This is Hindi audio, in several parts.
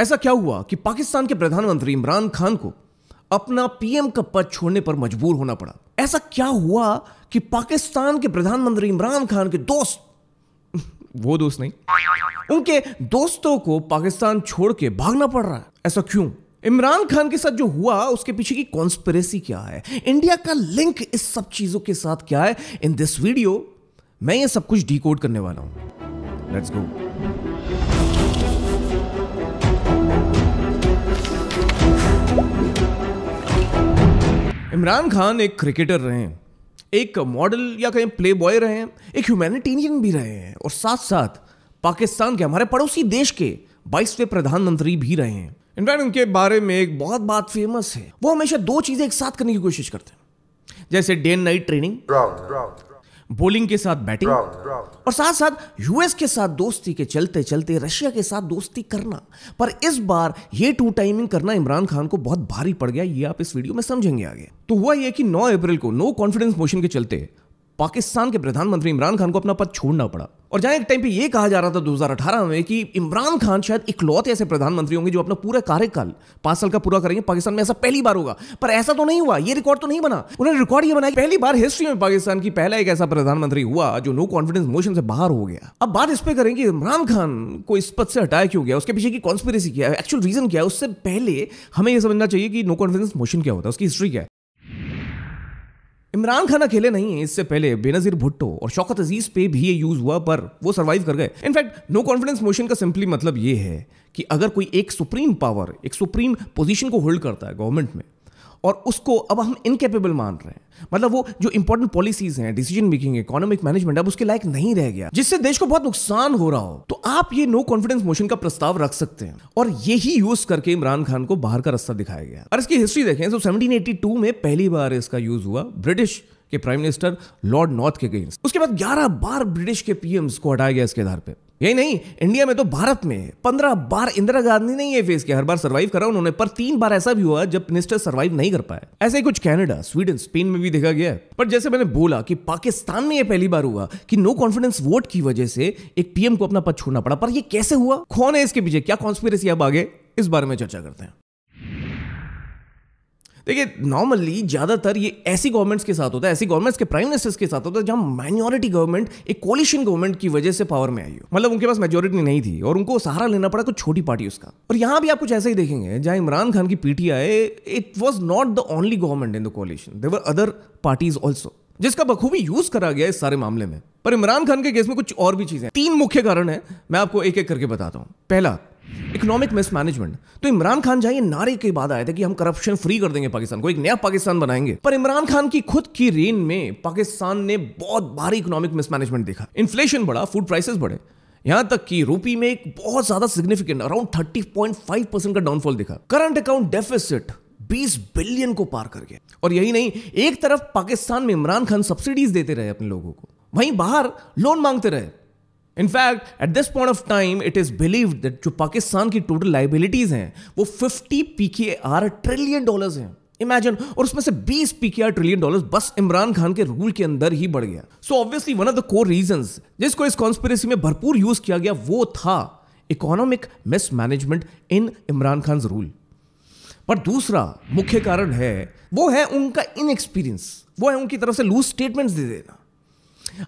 ऐसा क्या हुआ कि पाकिस्तान के प्रधानमंत्री इमरान खान को अपना पीएम का पद छोड़ने पर मजबूर होना पड़ा ऐसा क्या हुआ कि पाकिस्तान के प्रधानमंत्री इमरान खान के दोस्त वो दोस्त नहीं उनके दोस्तों को पाकिस्तान छोड़ के भागना पड़ रहा है ऐसा क्यों इमरान खान के साथ जो हुआ उसके पीछे की कॉन्स्पिरेसी क्या है इंडिया का लिंक इस सब चीजों के साथ क्या है इन दिस वीडियो मैं ये सब कुछ डिकोड करने वाला हूं लेट्स गो इमरान खान एक क्रिकेटर रहे हैं एक मॉडल या कहीं प्ले बॉय रहे हैं एक ह्यूमैनिटेरियन भी रहे हैं और साथ साथ पाकिस्तान के हमारे पड़ोसी देश के बाईसवें प्रधानमंत्री भी रहे हैं इनफैक्ट उनके बारे में एक बहुत बात फेमस है वो हमेशा दो चीज़ें एक साथ करने की कोशिश करते हैं जैसे day and night training bowling के साथ बैटिंग और साथ साथ यूएस के साथ दोस्ती के चलते चलते रशिया के साथ दोस्ती करना पर इस बार ये टू टाइमिंग करना इमरान खान को बहुत भारी पड़ गया ये आप इस वीडियो में समझेंगे आगे तो हुआ यह कि 9 अप्रैल को नो कॉन्फिडेंस मोशन के चलते पाकिस्तान के प्रधानमंत्री इमरान खान को अपना पद छोड़ना पड़ा और जहां एक टाइम पे ये कहा जा रहा था 2018 में कि इमरान खान शायद इकलौते ऐसे प्रधानमंत्री होंगे जो अपना पूरा कार्यकाल पांच साल का पूरा करेंगे पाकिस्तान में ऐसा पहली बार होगा पर ऐसा तो नहीं हुआ ये रिकॉर्ड तो नहीं बना उन्होंने रिकॉर्ड ये बनाया पहली बार हिस्ट्री में पाकिस्तान की पहला एक ऐसा प्रधानमंत्री हुआ जो नो कॉन्फिडेंस मोशन से बाहर हो गया अब बात इस पर करें कि इमरान खान को इस पद से हटाया क्यों गया उसके पीछे की कॉन्स्पिरसी क्या है एक्चुअल रीजन क्या है उससे पहले हमें यह समझना चाहिए कि नो कॉन्फिडेंस मोशन क्या होता है उसकी हिस्ट्री क्या है इमरान खान अकेले नहीं है इससे पहले बेनजीर भुट्टो और शौकत अजीज पे भी ये यूज हुआ पर वो सर्वाइव कर गए इनफैक्ट नो कॉन्फिडेंस मोशन का सिंपली मतलब ये है कि अगर कोई एक सुप्रीम पावर एक सुप्रीम पोजीशन को होल्ड करता है गवर्नमेंट में और उसको अब हम इनकेपेबल मान रहे हैं मतलब वो जो इंपॉर्टेंट पॉलिसीज हैं डिसीजन मेकिंग इकोनॉमिक मैनेजमेंट अब उसके लायक नहीं रह गया जिससे देश को बहुत नुकसान हो रहा हो तो आप ये नो कॉन्फिडेंस मोशन का प्रस्ताव रख सकते हैं और यही यूज करके इमरान खान को बाहर का रास्ता दिखाया गया और इसकी हिस्ट्री देखें तो सेवनटीन में पहली बार इसका यूज हुआ ब्रिटिश के प्राइम मिनिस्टर लॉर्ड नॉर्थ के अगेंस्ट उसके बाद 11 बार ब्रिटिश के पीएम्स को हटाया गया इसके आधार पर यही नहीं इंडिया में तो भारत में पंद्रह बार इंदिरा गांधी ने ये फेस किया हर बार सर्वाइव करा उन्होंने पर तीन बार ऐसा भी हुआ जब मिनिस्टर सर्वाइव नहीं कर पाए ऐसे ही कुछ कनाडा स्वीडन स्पेन में भी देखा गया पर जैसे मैंने बोला कि पाकिस्तान में यह पहली बार हुआ कि नो कॉन्फिडेंस वोट की वजह से एक पीएम को अपना पद छोड़ना पड़ा पर यह कैसे हुआ कौन है इसके पीछे क्या कॉन्स्पिरसी अब आगे इस बारे में चर्चा करते हैं देखिए नॉर्मली ज़्यादातर ये ऐसी गवर्नमेंट्स के साथ होता है ऐसी गवर्नमेंट्स के प्राइम मिनिस्टर्स के साथ होता है जहां माइनॉरिटी गवर्नमेंट एक कोलिशन गवर्नमेंट की वजह से पावर में आई हो मतलब उनके पास मेजोरिटी नहीं थी और उनको सहारा लेना पड़ा कुछ छोटी पार्टी उसका और यहां भी आप कुछ ऐसे ही देखेंगे जहां इमरान खान की PTI it was not the only government in the coalition there were other parties also जिसका बखूबी यूज करा गया इस सारे मामले में पर इमरान खान के केस में कुछ और भी चीजें तीन मुख्य कारण है मैं आपको एक एक करके बताता हूं पहला इकोनॉमिक मिसमैनेजमेंट तो इमरान खान जाए नारे के बाद आए थे कि हम करप्शन फ्री कर देंगे पाकिस्तान को एक नया पाकिस्तान बनाएंगे पर इमरान खान की खुद की रेन में पाकिस्तान ने बहुत भारी इकोनॉमिक मिसमैनेजमेंट देखा इन्फ्लेशन बढ़ा फूड प्राइसेस बढ़े यहां तक कि रूपी में एक बहुत ज्यादा significant around thirty point five percent का डाउनफॉल देखा करंट अकाउंट डेफिसिट 20 बिलियन को पार कर गया और यही नहीं एक तरफ पाकिस्तान में इमरान खान सब्सिडीज देते रहे अपने लोगों को वहीं बाहर लोन मांगते रहे in fact at this point of time it is believe that जो पाकिस्तान की टोटल लाइबिलिटीज हैं वो 50 P K R trillion dollar हैं इमेजिन और उसमें से 20 P K R trillion dollar बस इमरान खान के रूल के अंदर ही बढ़ गया so obviously one of the core reason जिसको इस कॉन्स्पिरसी में भरपूर यूज किया गया वो था economic mismanagement in Imran Khan rule पर दूसरा मुख्य कारण है वो है उनका इनएक्सपीरियंस वो है उनकी तरफ से लूज स्टेटमेंट्स दे देना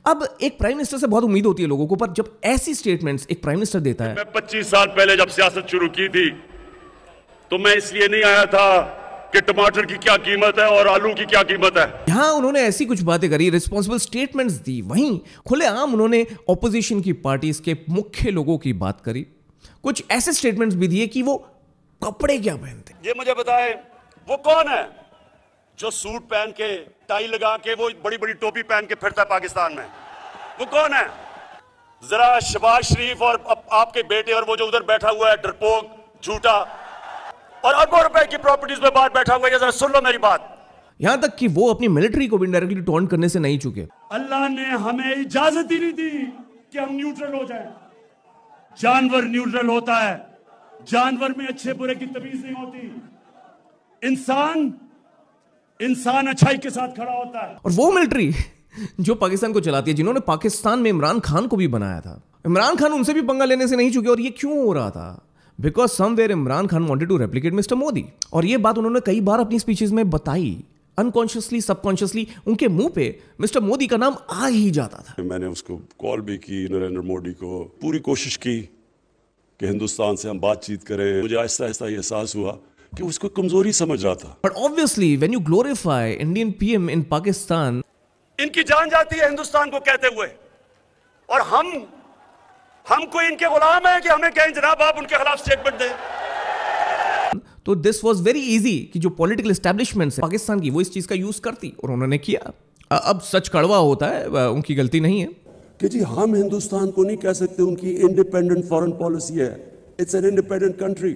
अब एक प्राइम मिनिस्टर से बहुत उम्मीद होती है लोगों को पर जब ऐसी स्टेटमेंट्स एक प्राइम मिनिस्टर देता है मैं 25 साल पहले जब सियासत शुरू की थी तो मैं इसलिए नहीं आया था कि टमाटर की क्या कीमत है और आलू की क्या कीमत है यहां उन्होंने ऐसी कुछ बातें करी रिस्पॉन्सिबल स्टेटमेंट्स दी वहीं खुलेआम उन्होंने ऑपोजिशन की पार्टीज के मुख्य लोगों की बात करी कुछ ऐसे स्टेटमेंट्स भी दिए कि वो कपड़े क्या पहनते ये मुझे बताए वो कौन है जो सूट पहन के टाई लगा के वो बड़ी बड़ी टोपी पहन के फिरता है पाकिस्तान में वो कौन है जरा शबाज शरीफ और आपके बेटे और वो जो उधर बैठा हुआ है डरपोक झूठा और अरबों रुपए की प्रॉपर्टीज में बाहर बैठा हुआ है जरा सुन लो मेरी बात यहां तक कि वो अपनी मिलिट्री को भी डायरेक्टली टॉन्ट करने से नहीं चुके अल्लाह ने हमें इजाजत ही नहीं दी कि हम न्यूट्रल हो जाए जानवर न्यूट्रल होता है जानवर में अच्छे बुरे की तमीज नहीं होती इंसान इंसान अच्छाई के साथ खड़ा होता है और वो मिलिट्री जो पाकिस्तान को चलाती है जिन्होंने पाकिस्तान में इमरान खान को भी बनाया था इमरान खान उनसे भी पंगा लेने से नहीं चुके और ये क्यों हो रहा था because somewhere Imran Khan wanted to replicate mister Modi और ये बात उन्होंने कई बार अपनी स्पीचेज में बताई अनकॉन्शियसली सबकॉन्शियसली उनके मुंह पे मिस्टर मोदी का नाम आ ही जाता था मैंने उसको कॉल भी की नरेंद्र मोदी को पूरी कोशिश की कि हिंदुस्तान से हम बातचीत करें मुझे आहिस्ता आहिस्ता एहसास हुआ कि उसको कमजोरी समझ रहा था but obviously when you glorify Indian PM in Pakistan इनकी जान जाती है हिंदुस्तान को कहते हुए और हम हम कोई इनके गुलाम है कि हमें कहें जनाब आप उनके खिलाफ स्टेटमेंट दें तो दिस वॉज वेरी इजी कि जो पॉलिटिकल स्टैब्लिशमेंट है पाकिस्तान की वो इस चीज़ का यूज़ करती और उन्होंने किया अब सच कड़वा होता है उनकी गलती नहीं है कि जी हम हिंदुस्तान को नहीं कह सकते उनकी इंडिपेंडेंट फॉरेन पॉलिसी है इट्स एन इंडिपेंडेंट कंट्री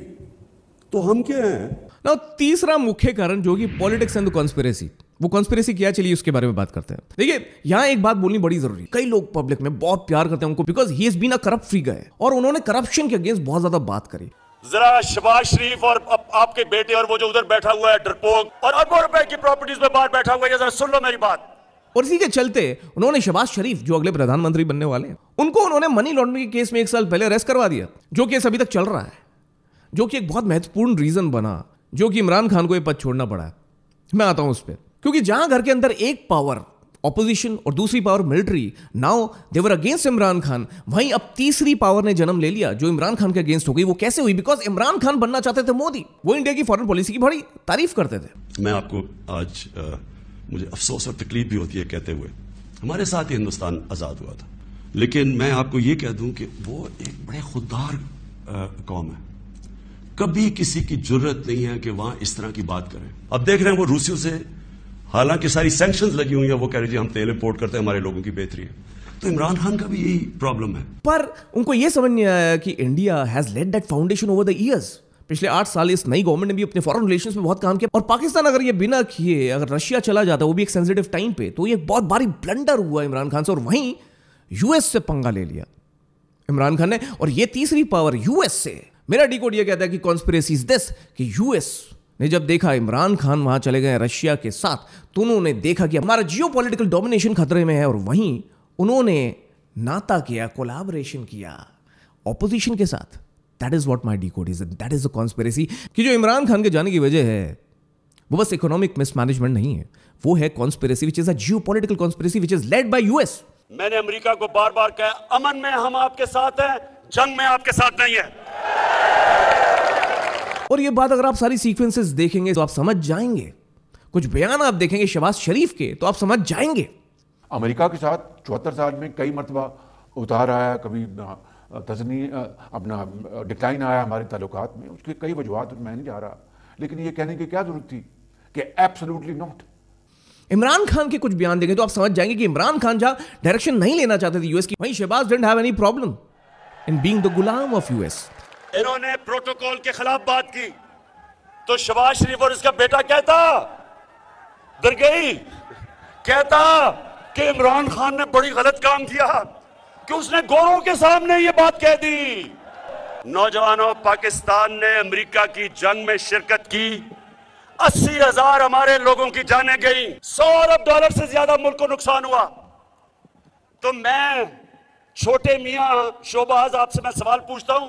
तो हम क्या हैं ना तीसरा मुख्य कारण जो कि पॉलिटिक्स एंड कॉन्स्पिरेसी वो कॉन्स्पिरेसी क्या चली उसके बारे में बात करते हैं देखिए यहाँ एक बात बोलनी बड़ी जरूरी कई लोग पब्लिक में बहुत प्यार करते हैं उनको because he is been a corrupt free गए और उन्होंने करप्शन के अगेंस्ट बहुत ज्यादा बात करी जरा शबाज शरीफ और आप, आपके बेटे और वो जो उधर बैठा हुआ है डरपोक और अरबों रुपए की प्रॉपर्टीज में बाहर बैठा हुआ है जरा सुन लो मेरी बात और इसी के चलते उन्होंने शबाज शरीफ जो अगले प्रधानमंत्री बनने वाले हैं उनको उन्होंने मनी लॉन्ड्रिंग के केस में एक साल पहले अरेस्ट करवा दिया जो केस अभी तक चल रहा है जो कि एक बहुत महत्वपूर्ण रीज़न बना जो कि इमरान खान को यह पद छोड़ना पड़ा है मैं आता हूं उस पर क्योंकि जहां घर के अंदर एक पावर ऑपोजिशन और दूसरी power military now they were against Imran Khan वहीं अब तीसरी पावर ने जन्म ले लिया जो इमरान खान के अगेंस्ट हो गई वो कैसे हुई बिकॉज इमरान खान बनना चाहते थे मोदी वो इंडिया की फॉरन पॉलिसी की बड़ी तारीफ करते थे मैं आपको आज आ, मुझे अफसोस और तकलीफ भी होती है कहते हुए हमारे साथ ही हिंदुस्तान आजाद हुआ था लेकिन मैं आपको ये कह दूं कि वो एक बड़े खुददार कौम है कभी किसी की जरूरत नहीं है कि वहां इस तरह की बात करें अब देख रहे हैं वो रूसियों से हालांकि सारी सेंक्शन लगी हुई है वो कह रहे जी हम तेल इम्पोर्ट करते हैं हमारे लोगों की बेहतरी है तो इमरान खान का भी यही प्रॉब्लम है पर उनको ये समझ नहीं आया कि India has let that foundation over the years पिछले आठ साल इस नई गवर्नमेंट ने भी अपने फॉरन रिलेशन में बहुत काम किया और पाकिस्तान अगर ये बिना किए अगर रशिया चला जाता वो भी एक सेंसिटिव टाइम पे तो ये बहुत भारी ब्लंडर हुआ इमरान खान से और वहीं यूएस से पंगा ले लिया इमरान खान ने और ये तीसरी पावर यूएस से मेरा कोड यह कहता है कि कॉन्स्परेसी दिस कि यूएस ने जब देखा इमरान खान वहां चले गए रशिया के साथ तो उन्होंने देखा कि हमारा जियो पोलिटिकल डोमिनेशन खतरे में है और वहीं उन्होंने नाता किया कोलाबरेशन किया ऑपोजिशन के साथ that is what my decode is that is a conspiracy कि जो इमरान खान के जाने की वजह है वो बस इकोनॉमिक मिसमैनेजमेंट नहीं है वो है conspiracy which is a geo political conspiracy which is led by US मैंने अमेरिका को बार बार कहा अमन में हम आपके साथ हैं जंग में आपके साथ नहीं है और ये बात अगर आप सारी सीक्वेंसेस देखेंगे तो आप समझ जाएंगे कुछ बयान आप देखेंगे शहबाज शरीफ के तो आप समझ जाएंगे अमेरिका के साथ चौहत्तर साल में कई मरतबा उतार आया कभी तजनी अपना डिक्लाइन आया हमारे ताल्लुकात में उसके कई वजूहत मैं नहीं जा रहा लेकिन ये कहने की क्या जरूरत थी कि एब्सोल्युटली नॉट इमरान खान के कुछ बयान देखें तो आप समझ जाएंगे कि इमरान खान जहां डायरेक्शन नहीं लेना चाहते थे यूएस की वहीं Shahbaz didn't have any problem in being the गुलाम ऑफ यूएस इन्होंने प्रोटोकॉल के खिलाफ बात की तो शबाज शरीफ और उसका बेटा कहता डर गई कहता कि इमरान खान ने बड़ी गलत काम किया कि उसने गोरों के सामने ये बात कह दी नौजवानों पाकिस्तान ने अमेरिका की जंग में शिरकत की अस्सी हजार हमारे लोगों की जाने गई सौ अरब डॉलर से ज्यादा मुल्क को नुकसान हुआ तो मैं छोटे मियां शोबाज आपसे मैं सवाल पूछता हूं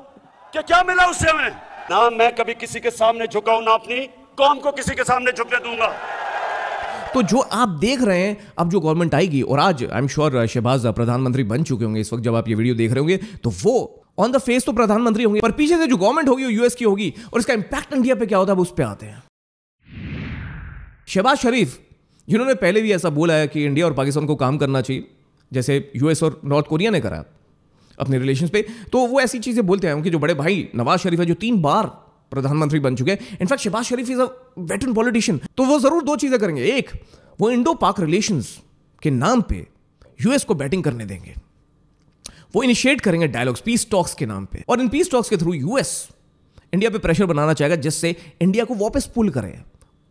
कि क्या मिला उससे हमें ना मैं कभी किसी के सामने झुकाऊ ना अपनी कौम को किसी के सामने झुकने दूंगा तो जो आप देख रहे हैं अब जो गवर्नमेंट आएगी और आज I am sure Shahbaz uh, प्रधानमंत्री बन चुके होंगे इस वक्त जब आप ये वीडियो देख रहे होंगे तो वो ऑन द फेस तो प्रधानमंत्री होंगे पर पीछे से जो गवर्नमेंट होगी वो यूएस की होगी और इसका इंपैक्ट इंडिया पे क्या होता है उस पर आते हैं शहबाज शरीफ जिन्होंने पहले भी ऐसा बोला है कि इंडिया और पाकिस्तान को काम करना चाहिए जैसे यूएस और नॉर्थ कोरिया ने करा अपने रिलेशन पे तो वो ऐसी चीज़ें बोलते हैं कि जो बड़े भाई नवाज शरीफ है जो तीन बार प्रधानमंत्री बन चुके हैं in fact Shahbaz Sharif is a veteran politician तो वो जरूर दो चीज़ें करेंगे एक वो इंडो पाक रिलेशन के नाम पर यूएस को बैटिंग करने देंगे वो इनिशिएट करेंगे डायलॉग्स पीस टॉक्स के नाम पे और इन पीस टॉक्स के थ्रू यूएस इंडिया पे प्रेशर बनाना चाहेगा जिससे इंडिया को वापस पुल करे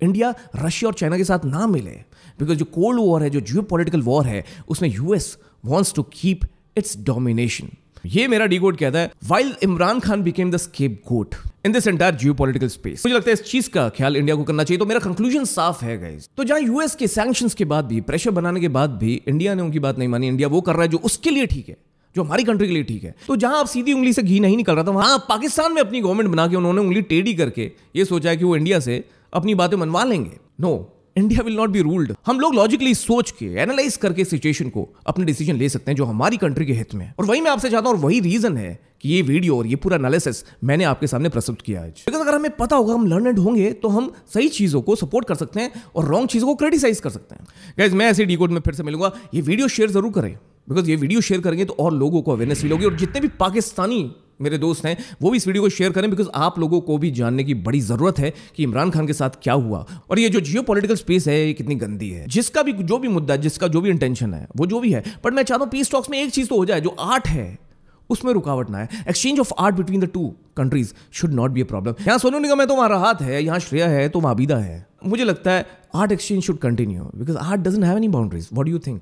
इंडिया रशिया और चाइना के साथ ना मिले बिकॉज जो कोल्ड वॉर है जो जियो वॉर है उसमें US wants to keep its domination ये मेरा डी कहता है while Imran Khan became the scapegoat in this entire geo political space मुझे लगता है इस चीज का ख्याल इंडिया को करना चाहिए तो मेरा कंक्लूजन साफ है गाइज तो जहां यूएस के सैक्शन के बाद भी प्रेशर बनाने के बाद भी इंडिया ने उनकी बात नहीं मानी इंडिया वो कर रहा है जो उसके लिए ठीक है जो हमारी कंट्री के लिए ठीक है तो जहां आप सीधी उंगली से घी नहीं निकल रहा था वहां पाकिस्तान में अपनी गवर्नमेंट बना के उन्होंने उंगली टेढ़ी करके ये सोचा है कि वो इंडिया से अपनी बातें मनवा लेंगे no India will not be ruled हम लोग लॉजिकली सोच के एनालाइज करके सिचुएशन को अपने डिसीजन ले सकते हैं जो हमारी कंट्री के हित में है और वही मैं आपसे चाहता हूँ और वही रीजन है कि ये वीडियो और ये पूरा एनालिसिस मैंने आपके सामने प्रस्तुत किया आज बिकॉज अगर हमें पता होगा हम लर्नड होंगे तो हम सही चीज़ों को सपोर्ट कर सकते हैं और रॉन्ग चीज़ों को क्रिटिसाइज कर सकते हैं गैस मैं ऐसे डी में फिर से मिलूंगा ये वीडियो शेयर जरूर करें बिकॉज ये वीडियो शेयर करेंगे तो और लोगों को अवेयरनेस होगी और जितने भी पाकिस्तानी मेरे दोस्त हैं वो भी इस वीडियो को शेयर करें बिकॉज आप लोगों को भी जानने की बड़ी ज़रूरत है कि इमरान खान के साथ क्या हुआ और ये जो जियो पोलिटिकल स्पेस है ये कितनी गंदी है जिसका भी जो भी मुद्दा जिसका जो भी इंटेंशन है वो जो भी है बट मैं चाहता हूँ पीस टॉक्स में एक चीज़ तो हो जाए जो आर्ट है उसमें रुकावट ना है exchange of art between the two countries should not be a problem यहाँ सोनू निगम है तो वहाँ राहत है यहाँ श्रेया है तो वहाँ बीदा है मुझे लगता है art exchange should continue because art doesn't have any boundaries what you think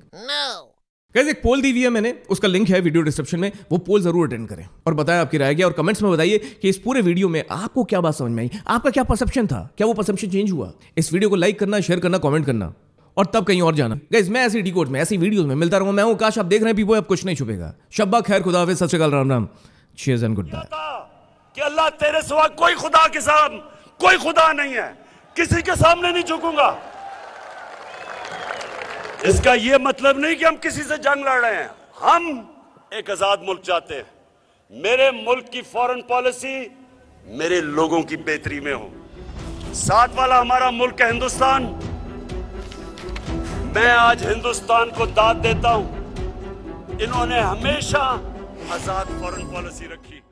कैसे एक पोल दी हुई है मैंने उसका लिंक है वीडियो डिस्क्रिप्शन में वो पोल जरूर अटेंड करें और बताएं आपकी राय क्या और कमेंट्स में बताइए कि इस पूरे वीडियो में आपको क्या बात समझ में आई आपका क्या परसेप्शन था क्या वो परसेप्शन चेंज हुआ इस वीडियो को लाइक करना शेयर करना कॉमेंट करना और तब कहीं और जाना गैस मैं ऐसी डी में ऐसी वीडियोस में मिलता रहूँ मैं हूँ काश आप देख रहे हैं पीपो अब कुछ नहीं छुपेगा शब्बा खैर खुदा हाफिज सत राम राम शेज एंड गुड बाय कि अल्लाह तेरे सवा कोई खुदा के साथ कोई खुदा नहीं है किसी के सामने नहीं झुकूंगा इसका यह मतलब नहीं कि हम किसी से जंग लड़ रहे हैं हम एक आजाद मुल्क चाहते हैं मेरे मुल्क की फॉरेन पॉलिसी मेरे लोगों की बेहतरी में हो साथ वाला हमारा मुल्क है हिंदुस्तान मैं आज हिंदुस्तान को दाद देता हूं इन्होंने हमेशा आजाद फॉरेन पॉलिसी रखी